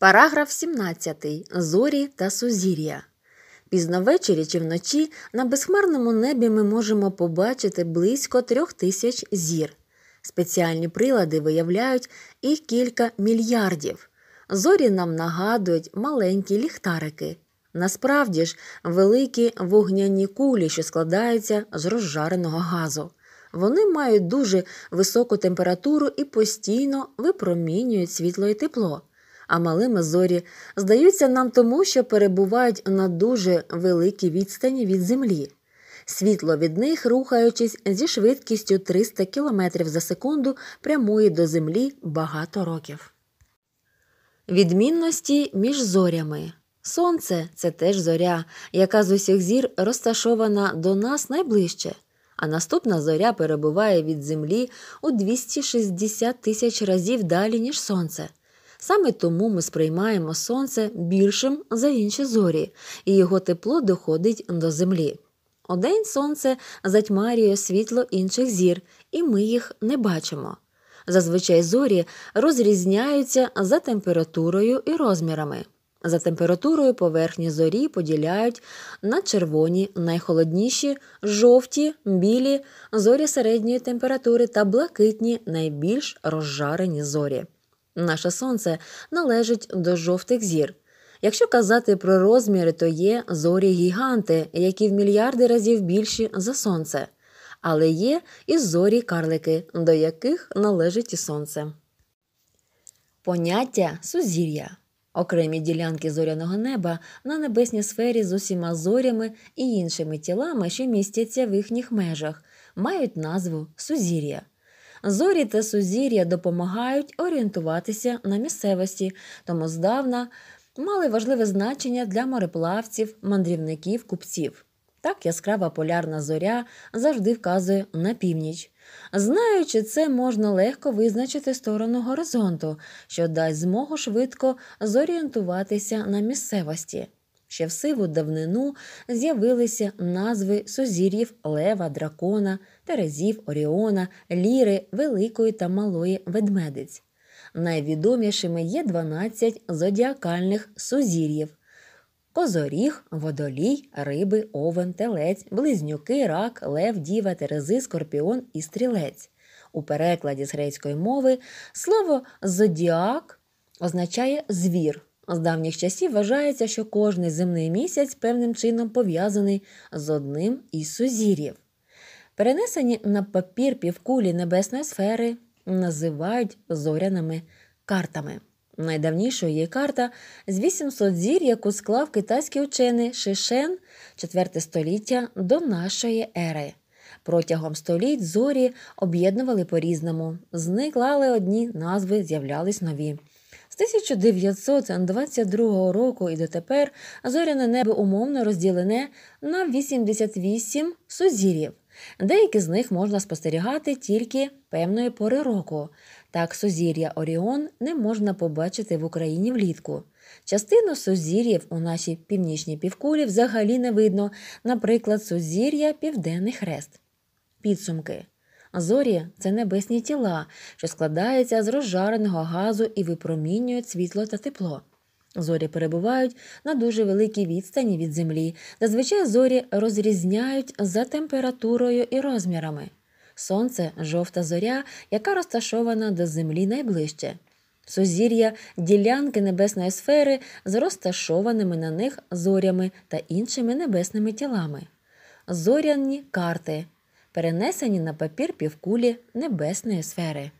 Параграф 17. Зорі та сузір'я. Пізно ввечері чи вночі на безхмарному небі ми можемо побачити близько трьох тисяч зір. Спеціальні прилади виявляють і кілька мільярдів. Зорі нам нагадують маленькі ліхтарики. Насправді ж, великі вогняні кулі, що складаються з розжареного газу. Вони мають дуже високу температуру і постійно випромінюють світло і тепло а малими зорі здаються нам тому, що перебувають на дуже великій відстані від землі. Світло від них, рухаючись зі швидкістю 300 км за секунду, прямує до землі багато років. Відмінності між зорями. Сонце це теж зоря, яка з усіх зір розташована до нас найближче, а наступна зоря перебуває від землі у 260 тисяч разів далі, ніж сонце. Саме тому ми сприймаємо сонце більшим за інші зорі, і його тепло доходить до землі. Одень сонце затьмарює світло інших зір, і ми їх не бачимо. Зазвичай зорі розрізняються за температурою і розмірами. За температурою поверхні зорі поділяють на червоні, найхолодніші, жовті, білі, зорі середньої температури та блакитні найбільш розжарені зорі. Наше сонце належить до жовтих зір. Якщо казати про розміри, то є зорі гіганти, які в мільярди разів більші за сонце, але є і зорі карлики, до яких належить і сонце. Поняття сузір'я окремі ділянки зоряного неба на небесній сфері з усіма зорями і іншими тілами, що містяться в їхніх межах, мають назву сузір'я. Зорі та сузір'я допомагають орієнтуватися на місцевості, тому здавна мали важливе значення для мореплавців, мандрівників, купців. Так яскрава полярна зоря завжди вказує на північ. Знаючи це, можна легко визначити сторону горизонту, що дасть змогу швидко зорієнтуватися на місцевості. Ще в сиву давнину з'явилися назви сузір'їв Лева, Дракона, Терезів, Оріона, Ліри, Великої та Малої Ведмедиць. Найвідомішими є 12 зодіакальних сузір'їв: козоріг, водолій, риби, овен, телець, близнюки, рак, лев, діва, терези, скорпіон і стрілець. У перекладі з грецької мови слово зодіак означає звір. З давніх часів вважається, що кожний земний місяць певним чином пов'язаний з одним із сузір'їв. Перенесені на папір півкулі небесної сфери називають зоряними картами. Найдавнішою є карта з 800 зір, яку склав китайський учений Шишен 4 століття до нашої ери. Протягом століть зорі об'єднували по-різному, зниклали одні назви, з'являлись нові. 1922 року і дотепер зоряне небо умовно розділене на 88 сузір'їв. Деякі з них можна спостерігати тільки певної пори року. Так, сузір'я Оріон не можна побачити в Україні влітку. Частину сузір'їв у нашій північній півкулі взагалі не видно, наприклад, сузір'я Південний Хрест. Підсумки. Зорі це небесні тіла, що складаються з розжареного газу і випромінюють світло та тепло. Зорі перебувають на дуже великій відстані від землі. Зазвичай зорі розрізняють за температурою і розмірами. Сонце жовта зоря, яка розташована до землі найближче. Сузір'я ділянки небесної сфери з розташованими на них зорями та іншими небесними тілами. Зоряні карти перенесені на папір півкулі небесної сфери.